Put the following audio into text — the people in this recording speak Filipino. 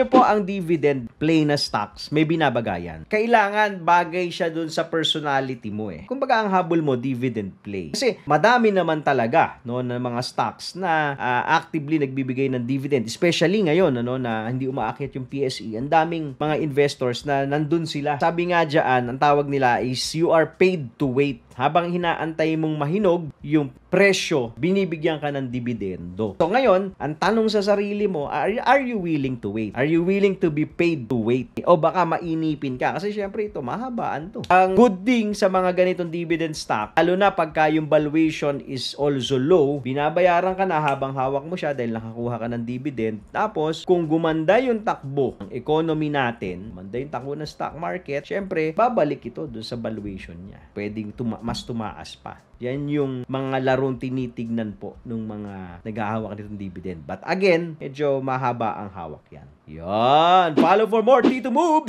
nyo po ang dividend play na stocks, may binabagayan. Kailangan bagay siya dun sa personality mo eh. Kumbaga ang habol mo, dividend play. Kasi madami naman talaga no, ng mga stocks na uh, actively nagbibigay ng dividend. Especially ngayon ano, na hindi umaakyat yung PSE. Ang daming mga investors na nandun sila. Sabi nga dyan, ang tawag nila is you are paid to wait. Habang hinaantay mong mahinog yung presyo, binibigyan ka ng dividendo. So ngayon, ang tanong sa sarili mo, are, are you willing to wait? Are you willing to be paid to wait? O baka mainipin ka? Kasi syempre ito, mahabaan to. Ang good thing sa mga ganitong dividend stock, lalo na pagka yung valuation is also low, binabayaran ka na habang hawak mo siya dahil nakakuha ka ng dividend. Tapos, kung gumanda yung takbo ng economy natin, gumanda yung takbo ng stock market, syempre, babalik ito dun sa valuation niya. Pwedeng tuma- mas tumaas pa. Yan yung mga larong tinitignan po nung mga nag naghahawak nitong dividend. But again, medyo mahaba ang hawak yan. Yan. Follow for more Tito Moves!